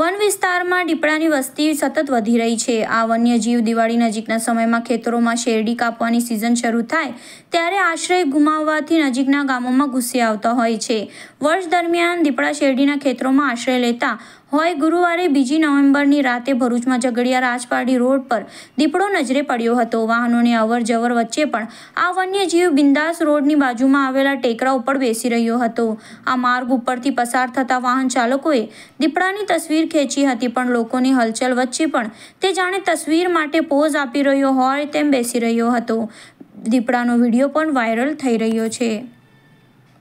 one વિસ્તારમાં દીપડાની વસ્તી સતત વધી રહી છે આ વન્યજીવ દિવાળી નજીકના સમયમાં ખેતરોમાં શેરડી કાપવાની સિઝન શરૂ થાય ત્યારે આશ્રય ગુમાવવાથી નજીકના ગામોમાં ઘૂસી આવતા હોય છે વર્ષ દરમિયાન દીપડા શેરડીના ખેતરોમાં આશ્રય લેતા હોય ગુરુવારે બીજી નવેમ્બરની રાતે ભરૂચમાં ઝઘડિયા રાજપાડી રોડ પર દીપડો નજરે પડ્યો હતો વાહનોની અવર જવર વચ્ચે પણ આ વન્યજીવ બિંદાસ રોડની બાજુમાં આવેલા ટેકરા ઉપર બેસી રહ્યો હતો આ માર્ગ ઉપરથી પસાર થતા વાહન ચાલકોએ દીપડાની તસવીર ખેંચી હતી પણ લોકોની હલચલ વચ્ચે પણ તે જાણે તસવીર માટે પોઝ આપી રહ્યો હોય તેમ બેસી રહ્યો હતો દીપડાનો વિડીયો પણ વાયરલ થઈ રહ્યો છે